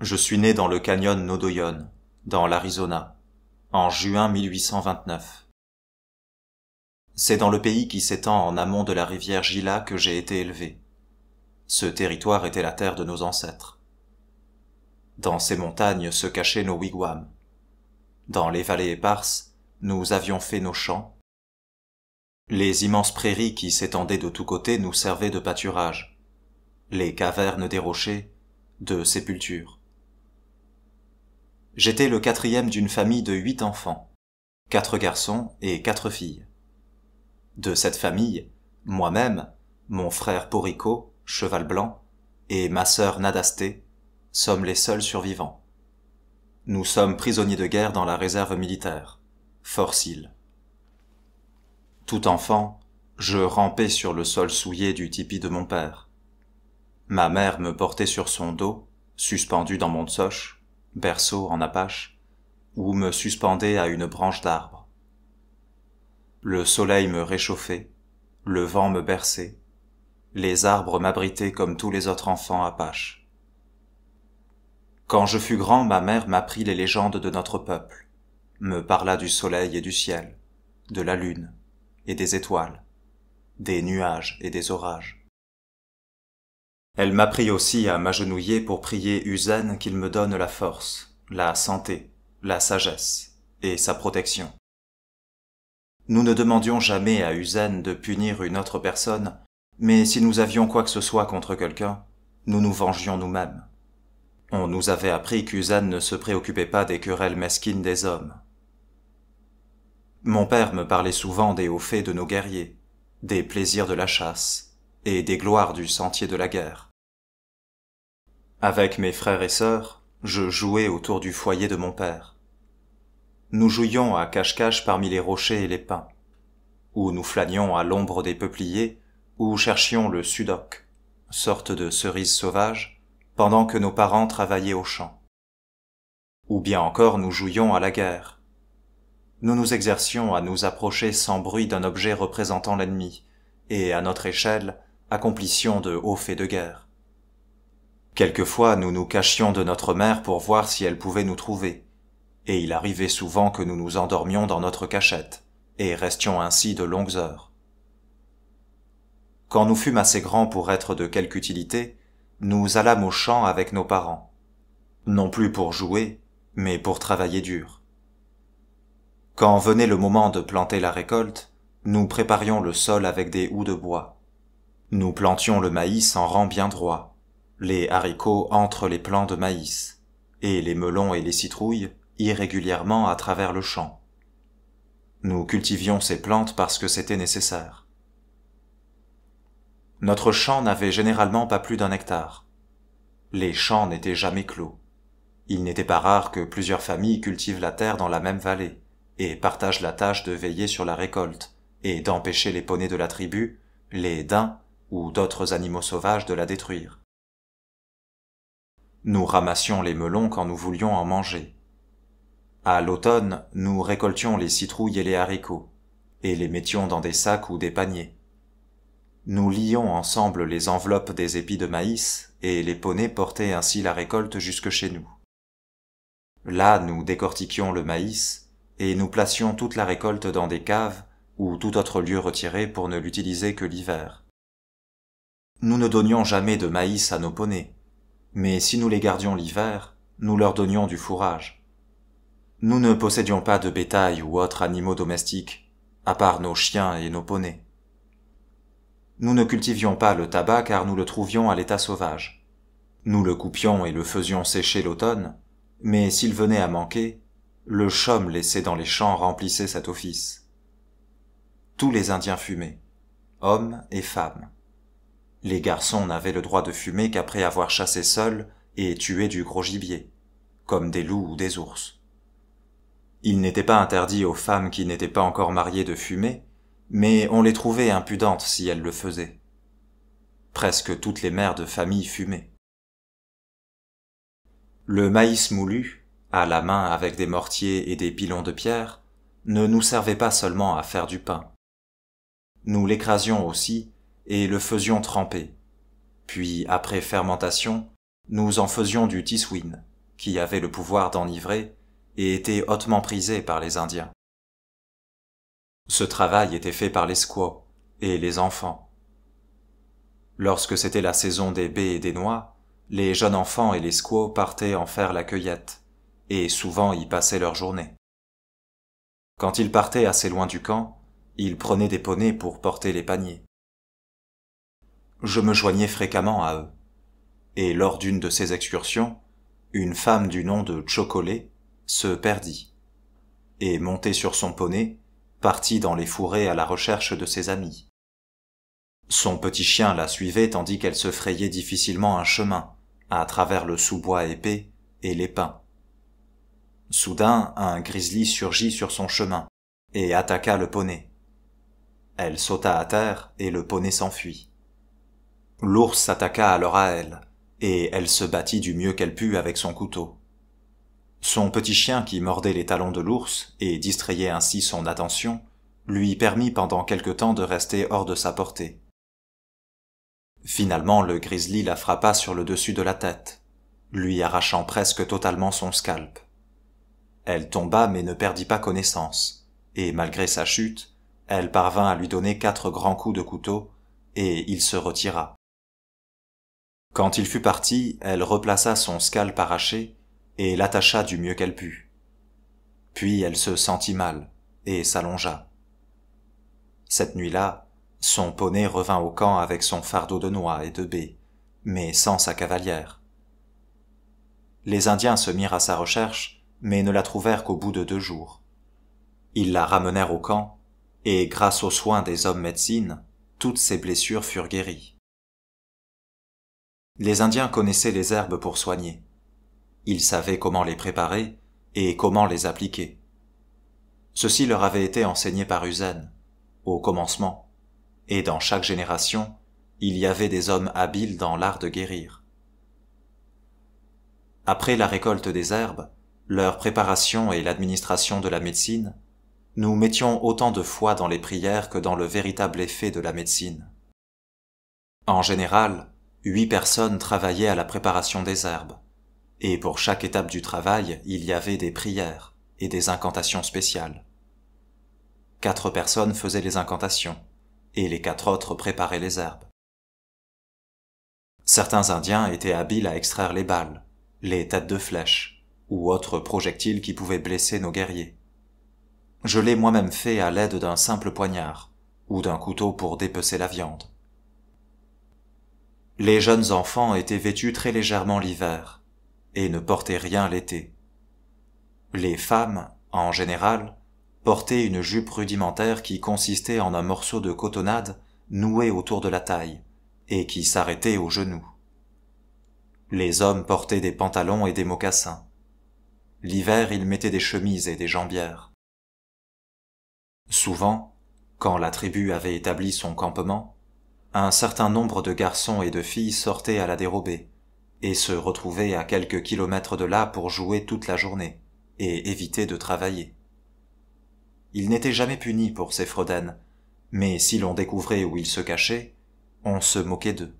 Je suis né dans le canyon Nodoyon, dans l'Arizona, en juin 1829. C'est dans le pays qui s'étend en amont de la rivière Gila que j'ai été élevé. Ce territoire était la terre de nos ancêtres. Dans ces montagnes se cachaient nos wigwams. Dans les vallées éparses, nous avions fait nos champs. Les immenses prairies qui s'étendaient de tous côtés nous servaient de pâturage. Les cavernes des rochers, de sépultures. J'étais le quatrième d'une famille de huit enfants, quatre garçons et quatre filles. De cette famille, moi-même, mon frère Porico, cheval blanc, et ma sœur Nadasté, sommes les seuls survivants. Nous sommes prisonniers de guerre dans la réserve militaire, Fort Tout enfant, je rampais sur le sol souillé du tipi de mon père. Ma mère me portait sur son dos, suspendu dans mon tsoche, berceau en apache, ou me suspendait à une branche d'arbre. Le soleil me réchauffait, le vent me berçait, les arbres m'abritaient comme tous les autres enfants apaches. Quand je fus grand, ma mère m'apprit les légendes de notre peuple, me parla du soleil et du ciel, de la lune et des étoiles, des nuages et des orages. Elle m'apprit aussi à m'agenouiller pour prier Uzen qu'il me donne la force, la santé, la sagesse et sa protection. Nous ne demandions jamais à Uzen de punir une autre personne, mais si nous avions quoi que ce soit contre quelqu'un, nous nous vengions nous-mêmes. On nous avait appris qu'Uzen ne se préoccupait pas des querelles mesquines des hommes. Mon père me parlait souvent des hauts faits de nos guerriers, des plaisirs de la chasse, et des gloires du sentier de la guerre. Avec mes frères et sœurs, je jouais autour du foyer de mon père. Nous jouions à cache-cache parmi les rochers et les pins, ou nous flânions à l'ombre des peupliers, ou cherchions le sudoc, sorte de cerise sauvage, pendant que nos parents travaillaient au champ. Ou bien encore nous jouions à la guerre. Nous nous exercions à nous approcher sans bruit d'un objet représentant l'ennemi, et à notre échelle, accomplissions de hauts faits de guerre. Quelquefois nous nous cachions de notre mère pour voir si elle pouvait nous trouver, et il arrivait souvent que nous nous endormions dans notre cachette, et restions ainsi de longues heures. Quand nous fûmes assez grands pour être de quelque utilité, nous allâmes au champ avec nos parents, non plus pour jouer, mais pour travailler dur. Quand venait le moment de planter la récolte, nous préparions le sol avec des houes de bois. Nous plantions le maïs en rang bien droit, les haricots entre les plants de maïs, et les melons et les citrouilles irrégulièrement à travers le champ. Nous cultivions ces plantes parce que c'était nécessaire. Notre champ n'avait généralement pas plus d'un hectare. Les champs n'étaient jamais clos. Il n'était pas rare que plusieurs familles cultivent la terre dans la même vallée et partagent la tâche de veiller sur la récolte et d'empêcher les poneys de la tribu, les daims ou d'autres animaux sauvages de la détruire. Nous ramassions les melons quand nous voulions en manger. À l'automne, nous récoltions les citrouilles et les haricots, et les mettions dans des sacs ou des paniers. Nous lions ensemble les enveloppes des épis de maïs, et les poneys portaient ainsi la récolte jusque chez nous. Là, nous décortiquions le maïs, et nous placions toute la récolte dans des caves ou tout autre lieu retiré pour ne l'utiliser que l'hiver. Nous ne donnions jamais de maïs à nos poneys, mais si nous les gardions l'hiver, nous leur donnions du fourrage. Nous ne possédions pas de bétail ou autres animaux domestiques, à part nos chiens et nos poneys. Nous ne cultivions pas le tabac car nous le trouvions à l'état sauvage. Nous le coupions et le faisions sécher l'automne, mais s'il venait à manquer, le chaume laissé dans les champs remplissait cet office. Tous les Indiens fumaient, hommes et femmes. Les garçons n'avaient le droit de fumer qu'après avoir chassé seuls et tué du gros gibier, comme des loups ou des ours. Il n'était pas interdit aux femmes qui n'étaient pas encore mariées de fumer, mais on les trouvait impudentes si elles le faisaient. Presque toutes les mères de famille fumaient. Le maïs moulu, à la main avec des mortiers et des pilons de pierre, ne nous servait pas seulement à faire du pain. Nous l'écrasions aussi et le faisions tremper. Puis, après fermentation, nous en faisions du tiswin, qui avait le pouvoir d'enivrer et était hautement prisé par les Indiens. Ce travail était fait par les squaws et les enfants. Lorsque c'était la saison des baies et des noix, les jeunes enfants et les squaws partaient en faire la cueillette, et souvent y passaient leur journée. Quand ils partaient assez loin du camp, ils prenaient des poneys pour porter les paniers je me joignais fréquemment à eux. Et lors d'une de ces excursions, une femme du nom de Chocolat se perdit, et montée sur son poney, partit dans les fourrés à la recherche de ses amis. Son petit chien la suivait tandis qu'elle se frayait difficilement un chemin, à travers le sous-bois épais et les pins. Soudain, un grizzly surgit sur son chemin, et attaqua le poney. Elle sauta à terre, et le poney s'enfuit. L'ours s'attaqua alors à elle, et elle se battit du mieux qu'elle put avec son couteau. Son petit chien qui mordait les talons de l'ours et distrayait ainsi son attention, lui permit pendant quelque temps de rester hors de sa portée. Finalement, le grizzly la frappa sur le dessus de la tête, lui arrachant presque totalement son scalp. Elle tomba mais ne perdit pas connaissance, et malgré sa chute, elle parvint à lui donner quatre grands coups de couteau, et il se retira. Quand il fut parti, elle replaça son scalp arraché et l'attacha du mieux qu'elle put. Puis elle se sentit mal et s'allongea. Cette nuit-là, son poney revint au camp avec son fardeau de noix et de baies, mais sans sa cavalière. Les Indiens se mirent à sa recherche, mais ne la trouvèrent qu'au bout de deux jours. Ils la ramenèrent au camp, et grâce aux soins des hommes médecines, toutes ses blessures furent guéries. Les Indiens connaissaient les herbes pour soigner. Ils savaient comment les préparer et comment les appliquer. Ceci leur avait été enseigné par Usen, au commencement, et dans chaque génération, il y avait des hommes habiles dans l'art de guérir. Après la récolte des herbes, leur préparation et l'administration de la médecine, nous mettions autant de foi dans les prières que dans le véritable effet de la médecine. En général, Huit personnes travaillaient à la préparation des herbes, et pour chaque étape du travail, il y avait des prières et des incantations spéciales. Quatre personnes faisaient les incantations, et les quatre autres préparaient les herbes. Certains Indiens étaient habiles à extraire les balles, les têtes de flèches, ou autres projectiles qui pouvaient blesser nos guerriers. Je l'ai moi-même fait à l'aide d'un simple poignard, ou d'un couteau pour dépecer la viande. Les jeunes enfants étaient vêtus très légèrement l'hiver et ne portaient rien l'été. Les femmes, en général, portaient une jupe rudimentaire qui consistait en un morceau de cotonnade noué autour de la taille et qui s'arrêtait aux genoux. Les hommes portaient des pantalons et des mocassins. L'hiver, ils mettaient des chemises et des jambières. Souvent, quand la tribu avait établi son campement, un certain nombre de garçons et de filles sortaient à la dérobée, et se retrouvaient à quelques kilomètres de là pour jouer toute la journée, et éviter de travailler. Ils n'étaient jamais punis pour ces fraudaines, mais si l'on découvrait où ils se cachaient, on se moquait d'eux.